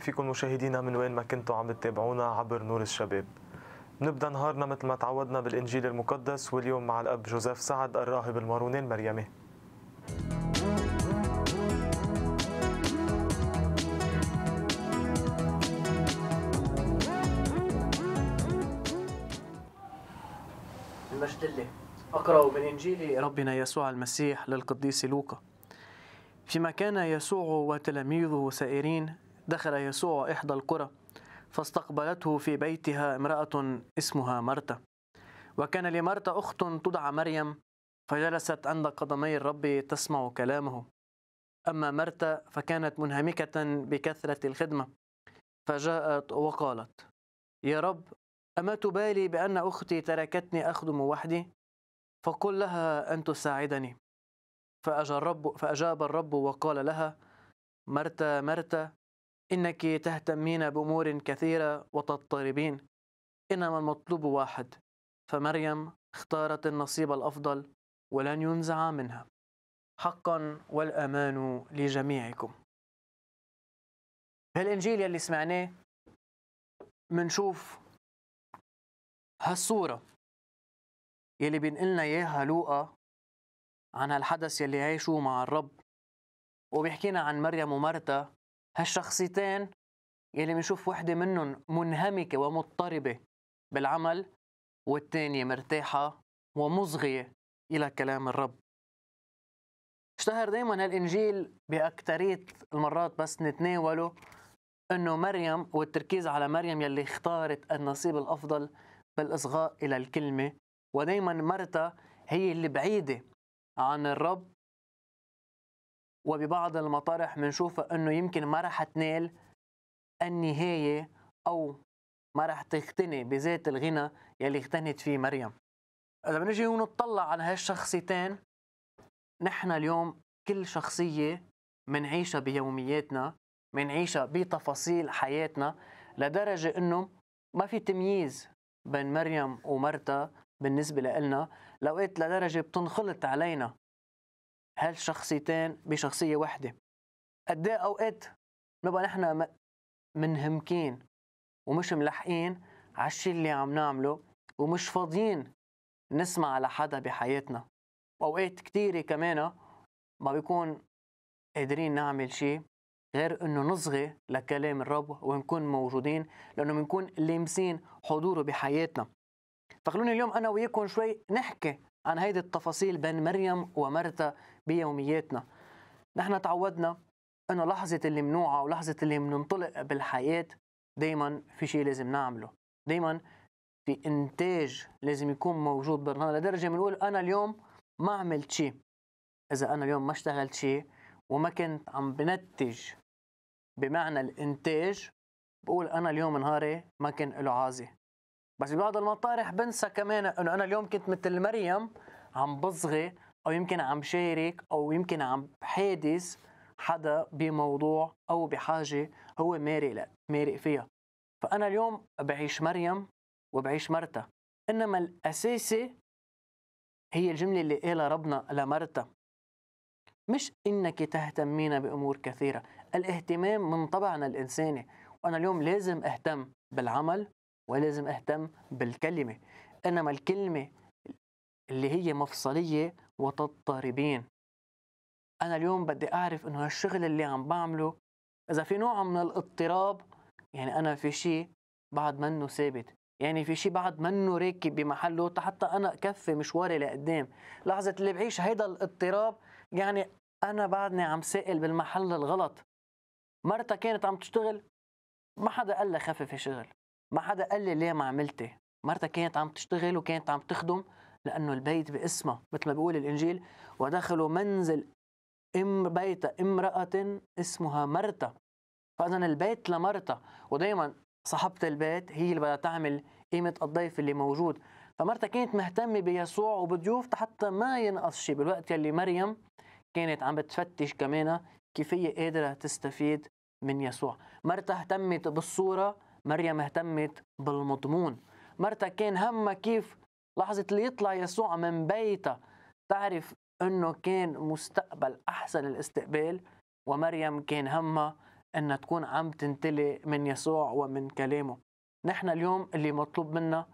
مرحب فيكم مشاهدينا من وين ما كنتوا عم تتابعونا عبر نور الشباب نبدا نهارنا مثل ما تعودنا بالانجيل المقدس واليوم مع الاب جوزيف سعد الراهب الماروني المريمي المجد لله اقرا من انجيل ربنا يسوع المسيح للقديس لوقا فيما كان يسوع وتلاميذه سائرين دخل يسوع إحدى القرى فاستقبلته في بيتها امرأة اسمها مرتا وكان لمرتا أخت تدعى مريم فجلست عند قدمي الرب تسمع كلامه أما مرتا فكانت منهمكة بكثرة الخدمة فجاءت وقالت يا رب أما تبالي بأن أختي تركتني أخدم وحدي فقل لها أن تساعدني فأجاب الرب وقال لها مرتا مرتا إنك تهتمين بأمور كثيرة وتضطربين إنما المطلوب واحد فمريم اختارت النصيب الأفضل ولن ينزع منها حقا والأمان لجميعكم هالإنجيل يلي سمعناه منشوف هالصورة يلي بينقلنا إياها لوقا عن هالحدث يلي عايشوا مع الرب وبيحكينا عن مريم ومرتا هالشخصيتين يلي بنشوف وحده منهم منهمكة ومضطربة بالعمل والثانية مرتاحة ومصغية إلى كلام الرب اشتهر دايما هالإنجيل بأكترية المرات بس نتناوله أنه مريم والتركيز على مريم يلي اختارت النصيب الأفضل بالإصغاء إلى الكلمة ودايما مرتا هي اللي بعيدة عن الرب وببعض المطارح بنشوف انه يمكن ما رح تنال النهايه او ما رح تغتني بذات الغنى يلي اغتنت فيه مريم اذا بنجي ونطلع على هالشخصيتين نحن اليوم كل شخصيه منعيشها بيومياتنا منعيشها بتفاصيل حياتنا لدرجه انه ما في تمييز بين مريم ومرتا بالنسبة لنا لوقت لدرجة بتنخلط علينا هالشخصيتين بشخصية واحدة قد ايه أوقات بنبقى نحن منهمكين ومش ملحقين على الشيء اللي عم نعمله ومش فاضيين نسمع لحدا بحياتنا وأوقات كتيرة كمان ما بيكون قادرين نعمل شيء غير انه نصغي لكلام الرب ونكون موجودين لانه بنكون لامسين حضوره بحياتنا فخلوني اليوم انا وياكم شوي نحكي عن هيدي التفاصيل بين مريم ومرتا بيومياتنا نحن تعودنا انه لحظة اللي منوعة ولحظة اللي مننطلق بالحياة دايما في شيء لازم نعمله دايما في انتاج لازم يكون موجود بالنهار لدرجة بنقول انا اليوم ما عملت شيء اذا انا اليوم ما اشتغلت شيء وما كنت عم بنتج بمعنى الانتاج بقول انا اليوم نهاري ما كان له عازي بس ببعض المطارح بنسى كمان انه انا اليوم كنت مثل مريم عم بصغي او يمكن عم شارك او يمكن عم حادث حدا بموضوع او بحاجه هو مارق لا مارق فيها فانا اليوم بعيش مريم وبعيش مرتا انما الاساسي هي الجمله اللي قالها ربنا لمرتا مش انك تهتمين بامور كثيره الاهتمام من طبعنا الانساني وانا اليوم لازم اهتم بالعمل ولازم أهتم بالكلمة إنما الكلمة اللي هي مفصلية وتضطربين أنا اليوم بدي أعرف إنه هالشغل اللي عم بعمله إذا في نوع من الاضطراب يعني أنا في شيء بعد منه ثابت يعني في شيء بعد منه راكب بمحله حتى أنا أكفي مشواري لقدام لحظة اللي بعيش هيدا الاضطراب يعني أنا بعدني عم سائل بالمحل الغلط مرتها كانت عم تشتغل ما حدا قال لها خففي شغل ما حدا قال لي ليه ما عملتي مرتها كانت عم تشتغل وكانت عم تخدم لانه البيت باسمها مثل ما بيقول الانجيل ودخلوا منزل ام بيت امراه اسمها مرتا فاذا البيت لمرتا ودائما صاحبة البيت هي اللي بدها تعمل قيمة الضيف اللي موجود فمرتا كانت مهتمة بيسوع وبضيوف حتى ما ينقص شيء بالوقت يلي مريم كانت عم بتفتش كمان كيف هي قادرة تستفيد من يسوع مرتا اهتمت بالصورة مريم اهتمت بالمضمون مرتا كان همها كيف لحظة اللي يطلع يسوع من بيتها تعرف انه كان مستقبل احسن الاستقبال ومريم كان همها انها تكون عم تنتلي من يسوع ومن كلامه نحن اليوم اللي مطلوب منا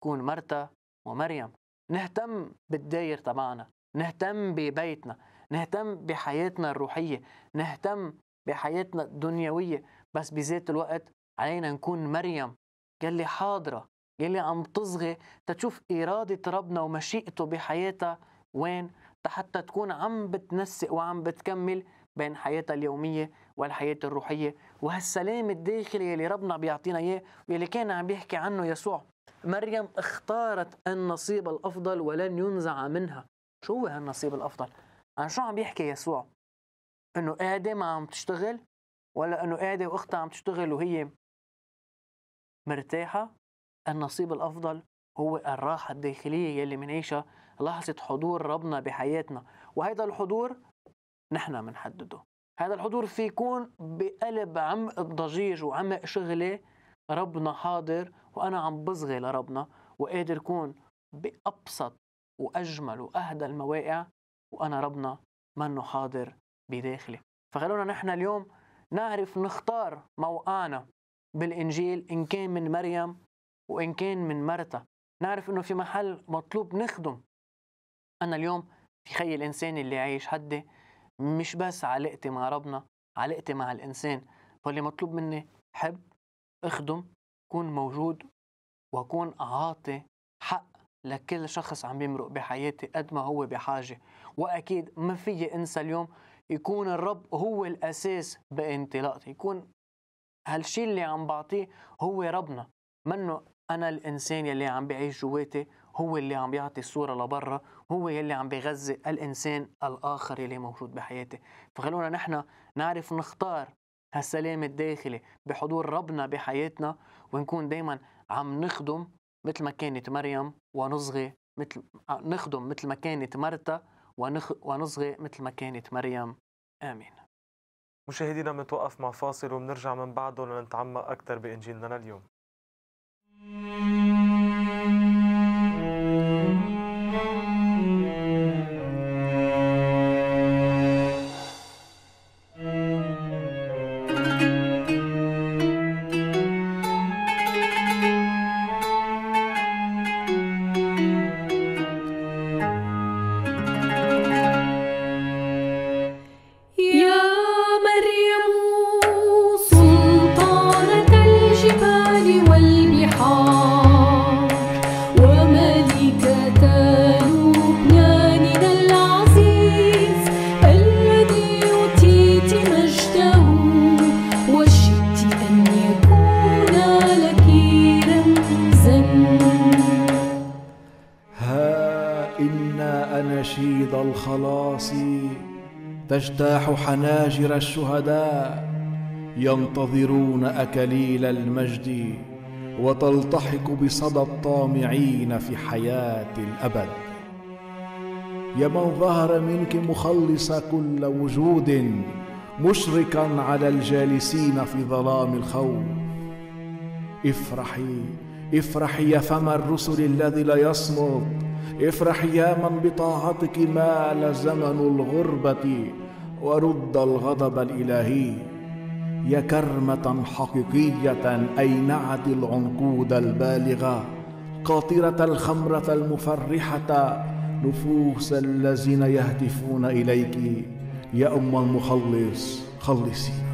تكون مرتا ومريم نهتم بالداير تبعنا نهتم ببيتنا نهتم بحياتنا الروحية نهتم بحياتنا الدنيوية بس بذات الوقت علينا نكون مريم قال لي حاضرة قال لي عم تصغي تشوف إرادة ربنا ومشيئته بحياتها وين حتى تكون عم بتنسق وعم بتكمل بين حياتها اليومية والحياة الروحية وهالسلام الداخلي يلي ربنا بيعطينا إياه واللي كان عم بيحكي عنه يسوع مريم اختارت النصيب الأفضل ولن ينزع منها شو هو هالنصيب الأفضل؟ عن شو عم بيحكي يسوع؟ إنه قاعدة ما عم تشتغل ولا إنه قاعدة وأختها عم تشتغل وهي مرتاحة النصيب الأفضل هو الراحة الداخلية يلي منعيشها لحظة حضور ربنا بحياتنا وهذا الحضور نحن بنحدده هذا الحضور في يكون بقلب عمق الضجيج وعمق شغلي ربنا حاضر وأنا عم بصغي لربنا وقادر كون بأبسط وأجمل وأهدى المواقع وأنا ربنا منه حاضر بداخلي فخلونا نحن اليوم نعرف نختار موقعنا بالإنجيل إن كان من مريم وإن كان من مرتا نعرف إنه في محل مطلوب نخدم أنا اليوم في خي الإنسان اللي عايش حدي مش بس علاقتي مع ربنا علاقتي مع الإنسان واللي مطلوب مني حب اخدم كون موجود وأكون أعاطي حق لكل شخص عم بيمرق بحياتي قد ما هو بحاجة وأكيد ما في أنسى اليوم يكون الرب هو الأساس بانطلاقتي يكون هالشي اللي عم بعطيه هو ربنا منه أنا الإنسان يلي عم بعيش جواتي هو اللي عم بيعطي الصورة لبرا هو يلي عم بيغذي الإنسان الآخر يلي موجود بحياتي فخلونا نحن نعرف نختار هالسلام الداخلي بحضور ربنا بحياتنا ونكون دايما عم نخدم مثل ما كانت مريم ونصغي مثل نخدم مثل ما كانت مرتا ونصغي مثل ما كانت مريم آمين مشاهدينا بنتوقف مع فاصل وبنرجع من بعده لنتعمق أكثر بإنجيلنا لليوم تجتاح حناجر الشهداء ينتظرون اكليل المجد وتلتحق بصدى الطامعين في حياه الابد يا من ظهر منك مخلص كل وجود مشرقا على الجالسين في ظلام الخوف افرحي افرحي يا فم الرسل الذي لا يصمت افرح يا من بطاعتك مال زمن الغربة ورد الغضب الإلهي يا كرمة حقيقية أينعت العنقود البالغة قاطرة الخمرة المفرحة نفوس الذين يهتفون إليك يا أم المخلص خلصينا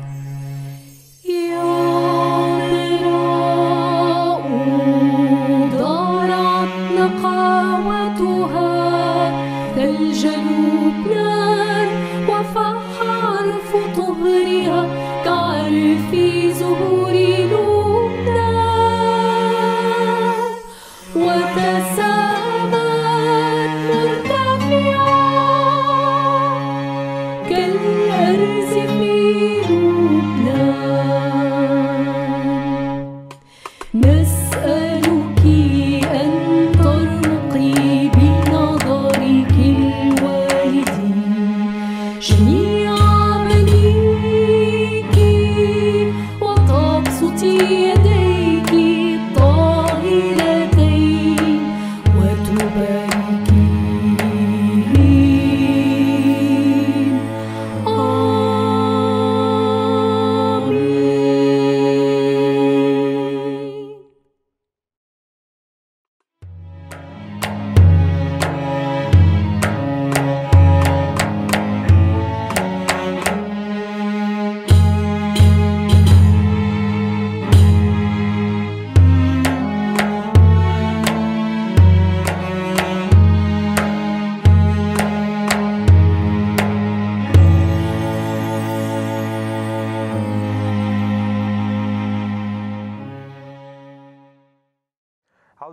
Жени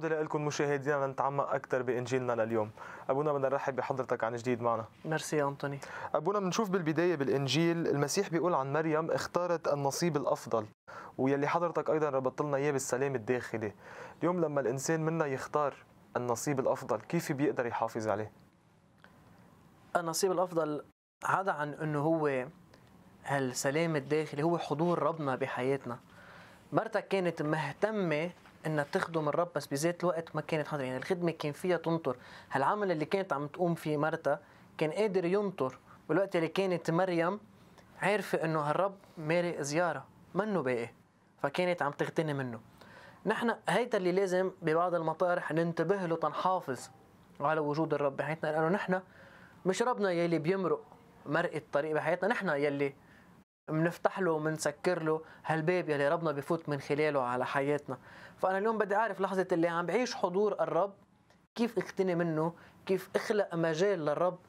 العودة لكم مشاهدينا لنتعمق أكثر بإنجيلنا لليوم أبونا بدنا نرحب بحضرتك عن جديد معنا ميرسي أنطوني أبونا بنشوف بالبداية بالإنجيل المسيح بيقول عن مريم اختارت النصيب الأفضل ويلي حضرتك أيضا ربطت لنا إياه بالسلام الداخلي اليوم لما الإنسان منا يختار النصيب الأفضل كيف بيقدر يحافظ عليه؟ النصيب الأفضل عدا عن أنه هو هالسلام الداخلي هو حضور ربنا بحياتنا مرتك كانت مهتمة انها تخدم الرب بس بذات الوقت ما كانت حاضره يعني الخدمه كان فيها تنطر هالعمل اللي كانت عم تقوم فيه مرتا كان قادر ينطر والوقت اللي كانت مريم عارفه انه هالرب مارق زياره منه باقي فكانت عم تغتني منه نحن هيدا اللي لازم ببعض المطارح ننتبه له تنحافظ على وجود الرب بحياتنا لانه نحن مش ربنا يلي بيمرق مرق الطريق بحياتنا نحن يلي بنفتح له وبنسكر له هالباب يلي ربنا بفوت من خلاله على حياتنا فانا اليوم بدي اعرف لحظه اللي عم بعيش حضور الرب كيف اقتني منه كيف اخلق مجال للرب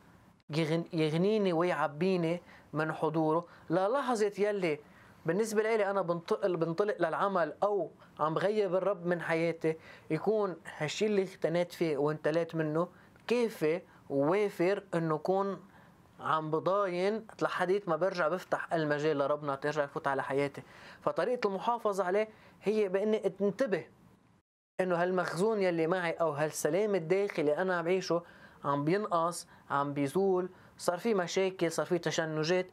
يغنيني ويعبيني من حضوره للحظه يلي بالنسبة لي أنا بنتقل بنطلق للعمل أو عم بغيب الرب من حياتي يكون هالشي اللي اغتنيت فيه وانتليت منه كافي ووافر إنه كون عم بضاين لحديت ما برجع بفتح المجال لربنا ترجع يفوت على حياتي فطريقة المحافظة عليه هي بإني انتبه إنه هالمخزون يلي معي أو هالسلام الداخلي أنا عم بعيشه عم بينقص عم بيزول صار في مشاكل صار في تشنجات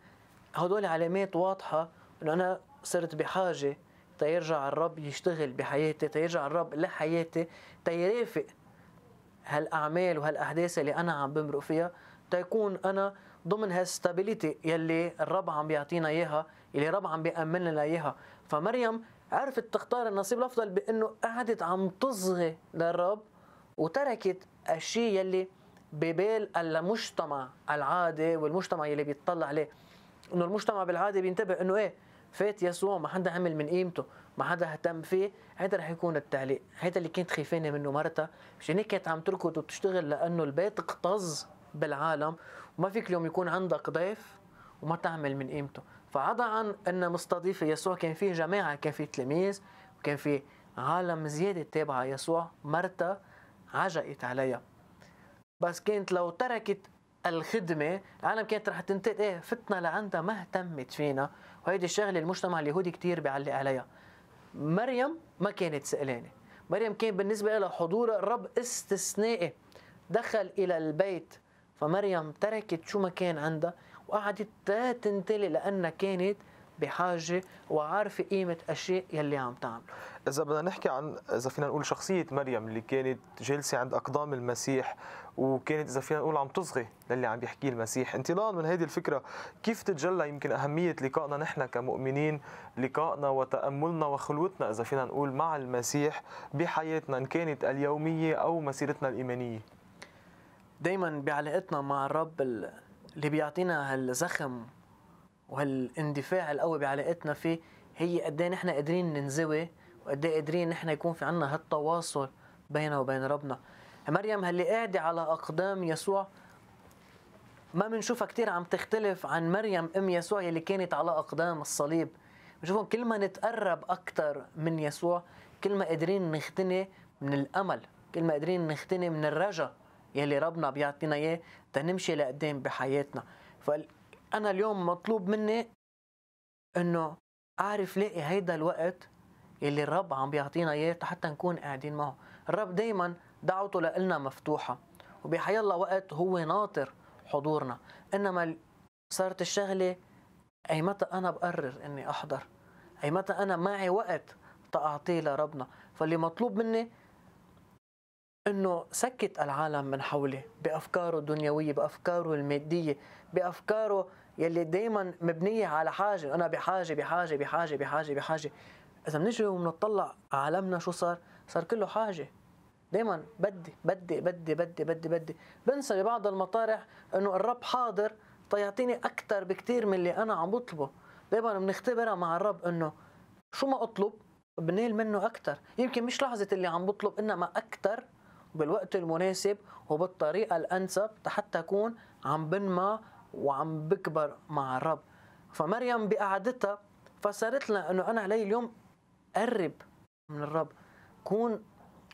هدول علامات واضحة إنه أنا صرت بحاجة تيرجع الرب يشتغل بحياتي تيرجع الرب لحياتي تيرافق هالأعمال وهالأحداث اللي أنا عم بمرق فيها تيكون أنا ضمن هالستابيليتي يلي الرب عم بيعطينا اياها يلي الرب عم بيامن لنا اياها فمريم عرفت تختار النصيب الافضل بانه قعدت عم تصغي للرب وتركت الشيء يلي ببال المجتمع العادي والمجتمع يلي بيتطلع عليه انه المجتمع بالعاده بينتبه انه ايه فات يسوع ما حدا عمل من قيمته ما حدا اهتم فيه هيدا رح يكون التعليق هيدا اللي كنت خيفانه منه مرتها مشان هيك كانت عم تركض وبتشتغل لانه البيت اكتظ بالعالم ما فيك اليوم يكون عندك ضيف وما تعمل من قيمته فعدا عن أن مستضيف يسوع كان فيه جماعة كان فيه تلاميذ وكان فيه عالم زيادة تابعة يسوع مرتا عجقت عليها بس كانت لو تركت الخدمة العالم كانت رح تنتقد ايه فتنا لعندها ما اهتمت فينا وهيدي الشغلة المجتمع اليهودي كتير بيعلق عليها مريم ما كانت سألانة مريم كان بالنسبة لها حضور الرب استثنائي دخل إلى البيت فمريم تركت شو ما كان عندها وقعدت تنتلي لأنها كانت بحاجة وعارفة قيمة أشياء يلي عم تعمل إذا بدنا نحكي عن إذا فينا نقول شخصية مريم اللي كانت جالسة عند أقدام المسيح وكانت إذا فينا نقول عم تصغي للي عم يحكيه المسيح انطلاقا من هذه الفكرة كيف تتجلى يمكن أهمية لقائنا نحن كمؤمنين لقائنا وتأملنا وخلوتنا إذا فينا نقول مع المسيح بحياتنا إن كانت اليومية أو مسيرتنا الإيمانية دايما بعلاقتنا مع الرب اللي بيعطينا هالزخم وهالاندفاع القوي بعلاقتنا فيه هي قد ايه نحن قادرين ننزوي وقد ايه قادرين نحن يكون في عنا هالتواصل بيننا وبين ربنا مريم هاللي قاعدة على أقدام يسوع ما بنشوفها كتير عم تختلف عن مريم أم يسوع اللي كانت على أقدام الصليب بنشوفهم كل ما نتقرب أكثر من يسوع كل ما قادرين نختني من الأمل كل ما قادرين نختني من الرجاء يلي ربنا بيعطينا اياه تنمشي لقدام بحياتنا فانا اليوم مطلوب مني انه اعرف لاقي هيدا الوقت يلي الرب عم بيعطينا اياه حتى نكون قاعدين معه الرب دايما دعوته لنا مفتوحه وبحي الله وقت هو ناطر حضورنا انما صارت الشغله اي متى انا بقرر اني احضر اي متى انا معي وقت تأعطيه لربنا فاللي مطلوب مني انه سكت العالم من حوله بافكاره الدنيويه بافكاره الماديه بافكاره يلي دائما مبنيه على حاجه انا بحاجه بحاجه بحاجه بحاجه بحاجه اذا بنجي وبنطلع عالمنا شو صار صار كله حاجه دائما بدي بدي بدي بدي بدي بدي بنسى ببعض المطارح انه الرب حاضر طيعطيني اكثر بكثير من اللي انا عم بطلبه دائما بنختبرها مع الرب انه شو ما اطلب بنيل منه اكثر يمكن مش لحظه اللي عم بطلب انما اكثر بالوقت المناسب وبالطريقة الأنسب حتى أكون عم بنمى وعم بكبر مع الرب فمريم بقعدتها فسرت لنا أنه أنا علي اليوم قرب من الرب كون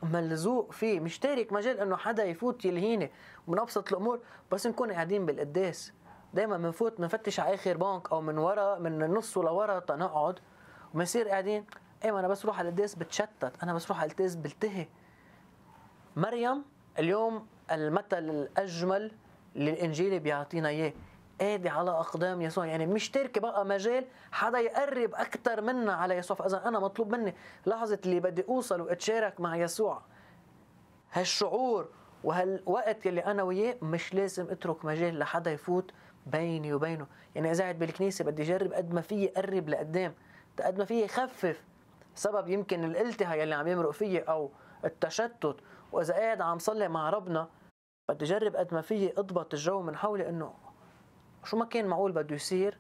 ملزوق فيه مش تارك مجال انه حدا يفوت يلهيني من ابسط الامور بس نكون قاعدين بالقداس دايما بنفوت بنفتش على اخر بنك او من ورا من النص ولورا تنقعد ومنصير قاعدين ايه ما انا بس روح على القداس بتشتت انا بس روح على القداس بلتهي مريم اليوم المثل الاجمل للانجيل بيعطينا اياه قاعدة على أقدام يسوع يعني مش تاركة بقى مجال حدا يقرب أكثر منا على يسوع فإذا أنا مطلوب مني لحظة اللي بدي أوصل وأتشارك مع يسوع هالشعور وهالوقت اللي أنا وياه مش لازم أترك مجال لحدا يفوت بيني وبينه يعني إذا قاعد بالكنيسة بدي أجرب قد ما فيي أقرب لقدام قد ما فيي خفف سبب يمكن الالتهاء يلي عم يمرق فيي أو التشتت واذا قاعد عم صلي مع ربنا بدي اجرب قد ما فيي اضبط الجو من حولي انه شو ما كان معقول بده يصير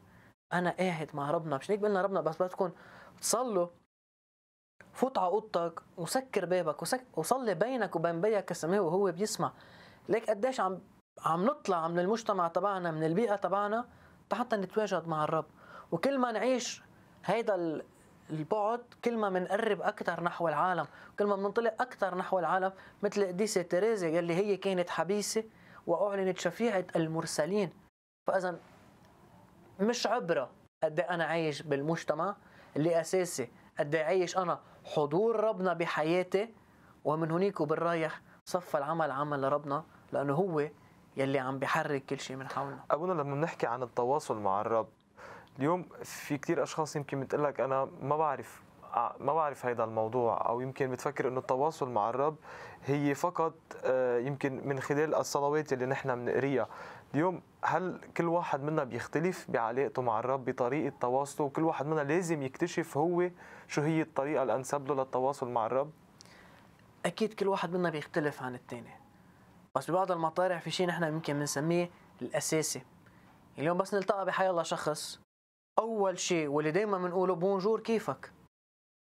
انا قاعد مع ربنا مش هيك قلنا ربنا بس بدكم تصلوا فوت على اوضتك وسكر بابك وسك... وصلي بينك وبين بيك السماوي وهو بيسمع ليك قديش عم عم نطلع من المجتمع تبعنا من البيئه تبعنا حتى نتواجد مع الرب وكل ما نعيش هيدا البعد كل ما بنقرب اكثر نحو العالم كل ما بننطلق اكثر نحو العالم مثل قديسه تيريزا يلي هي كانت حبيسه واعلنت شفيعه المرسلين فاذا مش عبره قد إيه انا عايش بالمجتمع اللي اساسي قد إيه عايش انا حضور ربنا بحياتي ومن هنيك وبالرايح صفى العمل عمل لربنا لانه هو يلي عم بيحرك كل شيء من حولنا ابونا لما بنحكي عن التواصل مع الرب اليوم في كثير اشخاص يمكن بتقول لك انا ما بعرف آه، ما بعرف هيدا الموضوع او يمكن بتفكر انه التواصل مع الرب هي فقط آه، يمكن من خلال الصلوات اللي نحن بنقريها اليوم هل كل واحد منا بيختلف بعلاقته مع الرب بطريقه تواصله وكل واحد منا لازم يكتشف هو شو هي الطريقه الانسب له للتواصل مع الرب اكيد كل واحد منا بيختلف عن الثاني بس ببعض المطارح في شيء نحن يمكن بنسميه الاساسي اليوم بس نلتقى بحي الله شخص اول شيء واللي دايما بنقوله بونجور كيفك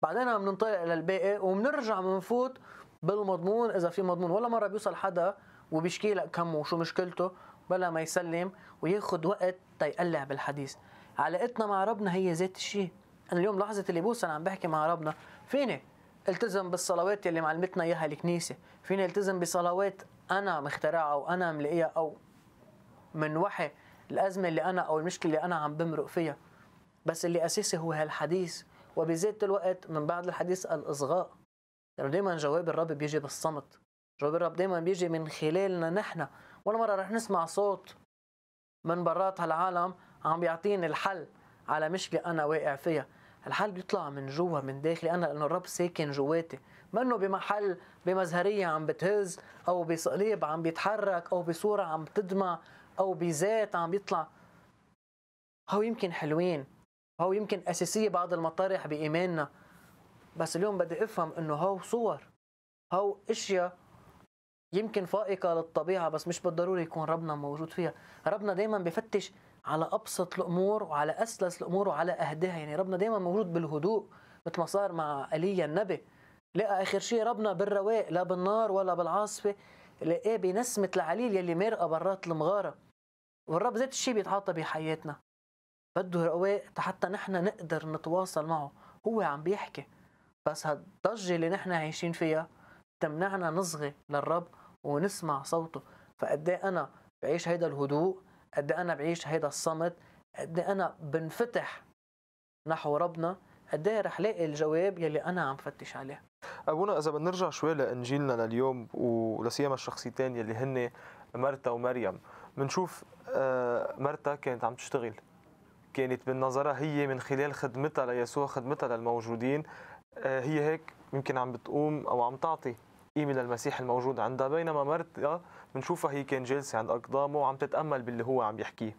بعدين عم ننطلق للباقي وبنرجع بنفوت بالمضمون اذا في مضمون ولا مره بيوصل حدا وبيشكي لك كمه وشو مشكلته بلا ما يسلم وياخذ وقت تيقلع بالحديث علاقتنا مع ربنا هي ذات الشيء انا اليوم لحظه اللي بوصل عم بحكي مع ربنا فيني التزم بالصلوات اللي معلمتنا اياها الكنيسه فيني التزم بصلوات انا مخترعها او انا ملاقيها او من وحي الازمه اللي انا او المشكله اللي انا عم بمرق فيها بس اللي أساسي هو هالحديث وبذات الوقت من بعد الحديث الإصغاء لأنه يعني دايما جواب الرب بيجي بالصمت جواب الرب دايما بيجي من خلالنا نحن ولا مرة رح نسمع صوت من برات هالعالم عم بيعطيني الحل على مشكلة أنا واقع فيها الحل بيطلع من جوا من داخلي أنا لأنه الرب ساكن جواتي منه بمحل بمزهرية عم بتهز أو بصليب عم بيتحرك أو بصورة عم تدمع أو بذات عم بيطلع هو يمكن حلوين هو يمكن أساسية بعض المطارح بإيماننا بس اليوم بدي أفهم إنه هو صور هو أشياء يمكن فائقة للطبيعة بس مش بالضروري يكون ربنا موجود فيها ربنا دايما بفتش على أبسط الأمور وعلى أسلس الأمور وعلى أهدها يعني ربنا دايما موجود بالهدوء مثل ما صار مع ألي النبي لقى آخر شيء ربنا بالرواق لا بالنار ولا بالعاصفة لقى بنسمة العليل يلي مرقى برات المغارة والرب ذات الشيء بيتعاطى بحياتنا بده رواق حتى نحن نقدر نتواصل معه هو عم بيحكي بس هالضجة اللي نحن عايشين فيها تمنعنا نصغي للرب ونسمع صوته فقد إيه أنا بعيش هيدا الهدوء قد إيه أنا بعيش هيدا الصمت قد إيه أنا بنفتح نحو ربنا قد ايه رح لاقي الجواب يلي انا عم فتش عليه ابونا اذا بدنا نرجع شوي لانجيلنا لليوم ولسيما الشخصيتين يلي هن مرتا ومريم بنشوف آه، مرتا كانت عم تشتغل كانت بالنظرة هي من خلال خدمتها ليسوع خدمتها للموجودين آه، هي هيك يمكن عم بتقوم أو عم تعطي قيمة للمسيح الموجود عندها بينما مرتها بنشوفها هي كان جالسة عند أقدامه وعم تتأمل باللي هو عم يحكيه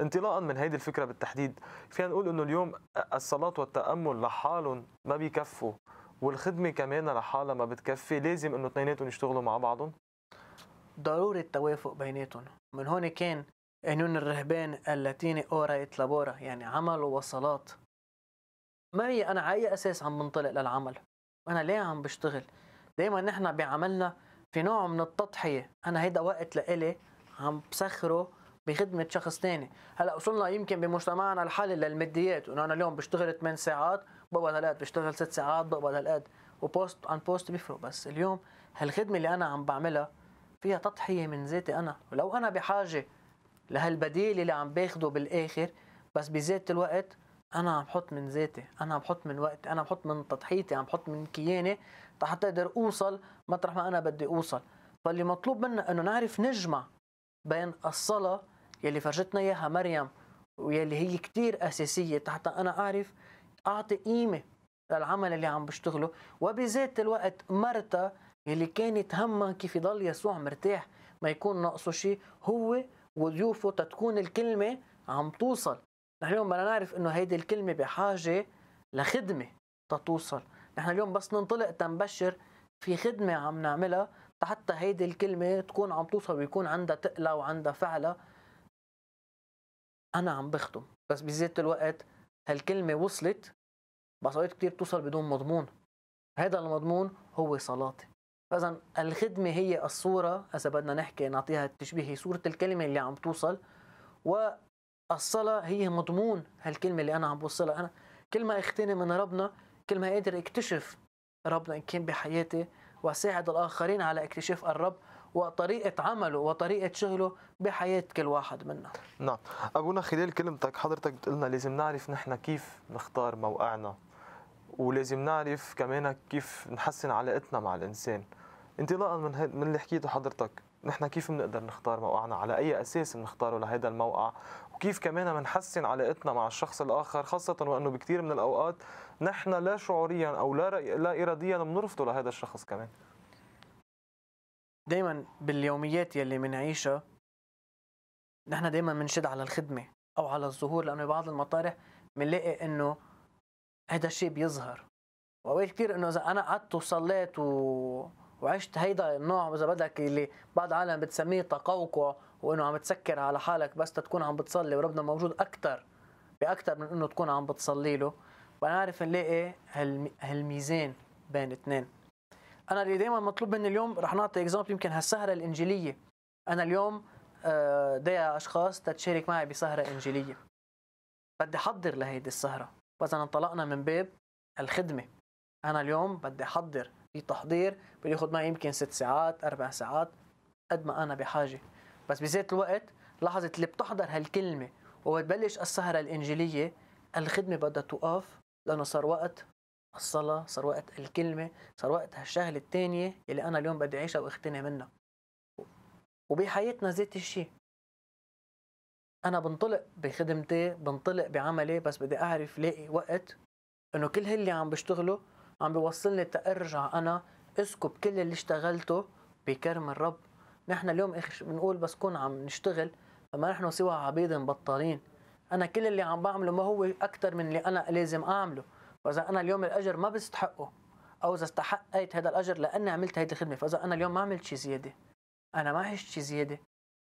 انطلاقا من هيدي الفكرة بالتحديد فينا نقول انه اليوم الصلاة والتأمل لحالهم ما بيكفوا والخدمة كمان لحالها ما بتكفي لازم انه اثنيناتهم يشتغلوا مع بعضهم ضروري التوافق بيناتهم من هون كان عيون الرهبان اللاتيني اورا ات لابورا يعني عمل وصلات ما هي انا على اي اساس عم بنطلق للعمل انا ليه عم بشتغل دايما نحن بعملنا في نوع من التضحيه انا هيدا وقت لإلي عم بسخره بخدمة شخص تاني هلا وصلنا يمكن بمجتمعنا الحالي للماديات انه انا اليوم بشتغل 8 ساعات بقبض هالقد بشتغل 6 ساعات بقبض هالقد وبوست عن بوست بيفرق بس اليوم هالخدمة اللي انا عم بعملها فيها تضحية من ذاتي انا ولو انا بحاجة لهالبديل اللي عم باخده بالاخر بس بذات الوقت انا عم بحط من ذاتي انا عم بحط من وقتي انا عم بحط من تضحيتي عم بحط من كياني حتى اقدر اوصل مطرح ما انا بدي اوصل فاللي مطلوب منا انه نعرف نجمع بين الصلاه يلي فرجتنا اياها مريم ويلي هي كتير اساسيه حتى انا اعرف اعطي قيمه للعمل اللي عم بشتغله وبذات الوقت مرتا يلي كانت همها كيف يضل يسوع مرتاح ما يكون ناقصه شيء هو وضيوفه تتكون الكلمة عم توصل نحن اليوم بدنا نعرف انه هيدي الكلمة بحاجة لخدمة تتوصل نحن اليوم بس ننطلق تنبشر في خدمة عم نعملها حتى هيدي الكلمة تكون عم توصل ويكون عندها تقلة وعندها فعلة أنا عم بخدم بس بذات الوقت هالكلمة وصلت بس كتير بتوصل بدون مضمون هذا المضمون هو صلاتي فاذا الخدمه هي الصوره اذا بدنا نحكي نعطيها التشبيه هي صوره الكلمه اللي عم توصل والصلاه هي مضمون هالكلمه اللي انا عم بوصلها انا كل ما اغتنم من ربنا كل ما اقدر اكتشف ربنا ان كان بحياتي واساعد الاخرين على اكتشاف الرب وطريقة عمله وطريقة شغله بحياة كل واحد منا نعم أبونا خلال كلمتك حضرتك قلنا لازم نعرف نحن كيف نختار موقعنا ولازم نعرف كمان كيف نحسن علاقتنا مع الإنسان انطلاقا من من اللي حكيته حضرتك نحن كيف بنقدر نختار موقعنا على اي اساس بنختاره لهذا الموقع وكيف كمان بنحسن علاقتنا مع الشخص الاخر خاصه وانه بكثير من الاوقات نحن لا شعوريا او لا لا اراديا بنرفضه لهذا الشخص كمان دائما باليوميات يلي بنعيشها نحن دائما بنشد على الخدمه او على الظهور لانه بعض المطارح بنلاقي انه هذا الشيء بيظهر واوقات كثير انه اذا انا قعدت وصليت و وعشت هيدا النوع اذا بدك اللي بعض العالم بتسميه تقوقع وانه عم تسكر على حالك بس تكون عم بتصلي وربنا موجود اكثر باكثر من انه تكون عم بتصلي له بنعرف نلاقي إيه هالميزان بين اثنين انا اللي دائما مطلوب مني اليوم رح نعطي اكزامبل يمكن هالسهره الانجيليه انا اليوم آه، دايا اشخاص تتشارك معي بسهره انجيليه بدي احضر لهيدي السهره بس انطلقنا من باب الخدمه انا اليوم بدي احضر في تحضير بياخذ معي يمكن ست ساعات اربع ساعات قد ما انا بحاجه بس بذات الوقت لحظه اللي بتحضر هالكلمه وبتبلش السهره الانجيليه الخدمه بدها توقف لانه صار وقت الصلاة صار وقت الكلمة صار وقت هالشغلة التانية اللي أنا اليوم بدي أعيشها وأختني منها وبحياتنا ذات الشيء أنا بنطلق بخدمتي بنطلق بعملي بس بدي أعرف لاقي وقت إنه كل هاللي عم بشتغله عم بيوصلني تأرجع انا اسكب كل اللي اشتغلته بكرم الرب نحن اليوم بنقول بس كون عم نشتغل فما نحن سوى عبيد مبطلين انا كل اللي عم بعمله ما هو اكثر من اللي انا لازم اعمله واذا انا اليوم الاجر ما بستحقه او اذا استحقيت هذا الاجر لاني عملت هذه الخدمه فاذا انا اليوم ما عملت شيء زياده انا ما عشت شيء زياده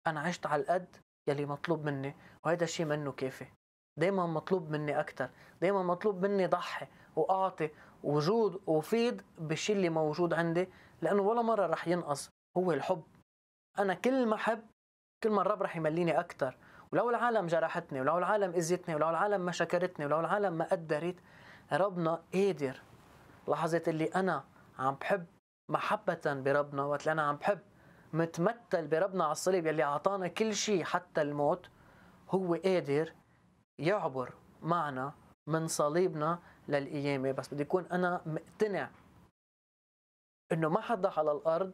انا عشت على القد يلي مطلوب مني وهذا الشيء منه كافي دايما مطلوب مني اكثر دايما مطلوب مني ضحي واعطي وجود وفيض بالشيء اللي موجود عندي لانه ولا مره رح ينقص هو الحب انا كل ما احب كل ما الرب رح يمليني اكثر ولو العالم جرحتني ولو العالم اذتني ولو العالم ما شكرتني ولو العالم ما قدرت ربنا قادر لحظة اللي أنا عم بحب محبة بربنا وقت اللي أنا عم بحب متمثل بربنا على الصليب يلي أعطانا كل شيء حتى الموت هو قادر يعبر معنا من صليبنا للقيامه بس بدي يكون انا مقتنع انه ما حدا على الارض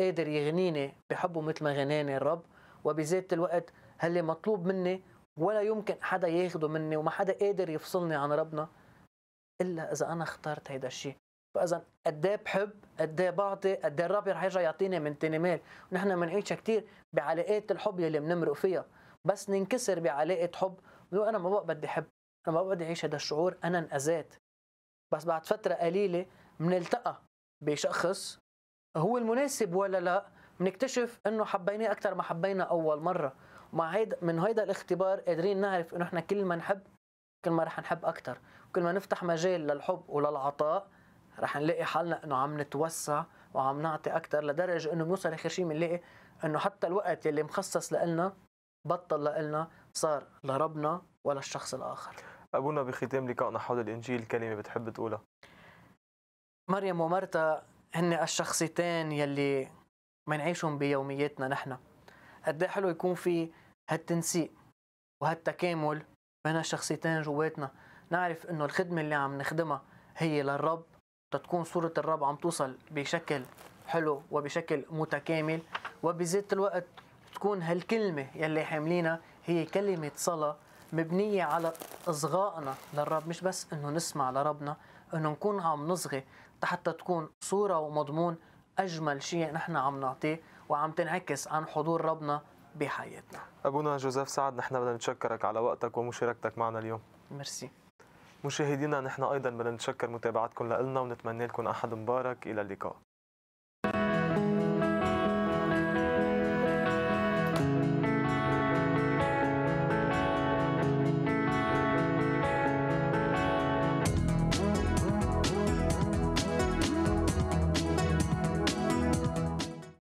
قادر يغنيني بحبه مثل ما غناني الرب وبذات الوقت هاللي مطلوب مني ولا يمكن حدا ياخده مني وما حدا قادر يفصلني عن ربنا الا اذا انا اخترت هيدا الشيء فاذا قد ايه بحب قد ايه بعطي قد ايه الرب رح يرجع يعطيني من تاني مال ونحن بنعيشها كثير بعلاقات الحب اللي بنمرق فيها بس ننكسر بعلاقه حب انا ما بقى بدي احب انا ما بدي اعيش هذا الشعور انا انأذيت بس بعد فتره قليله بنلتقى بشخص هو المناسب ولا لا بنكتشف انه حبيناه اكثر ما حبينا اول مره ومع هيدا من هيدا الاختبار قادرين نعرف انه احنا كل ما نحب كل ما رح نحب اكثر كل ما نفتح مجال للحب وللعطاء رح نلاقي حالنا انه عم نتوسع وعم نعطي اكثر لدرجه انه بنوصل اخر شيء بنلاقي انه حتى الوقت يلي مخصص لنا بطل لنا صار لربنا وللشخص الاخر أبونا بختام لقائنا حول الإنجيل كلمة بتحب تقولها مريم ومرتا هن الشخصيتين يلي منعيشهم بيومياتنا نحن قد إيه حلو يكون في هالتنسيق وهالتكامل بين الشخصيتين جواتنا نعرف انه الخدمة اللي عم نخدمها هي للرب تتكون صورة الرب عم توصل بشكل حلو وبشكل متكامل وبذات الوقت تكون هالكلمة يلي حاملينها هي كلمة صلاة مبنية على إصغائنا للرب مش بس إنه نسمع لربنا إنه نكون عم نصغي حتى تكون صورة ومضمون أجمل شيء نحن عم نعطيه وعم تنعكس عن حضور ربنا بحياتنا أبونا جوزيف سعد نحن بدنا نتشكرك على وقتك ومشاركتك معنا اليوم ميرسي مشاهدينا نحن أيضا بدنا نتشكر متابعتكم لنا ونتمنى لكم أحد مبارك إلى اللقاء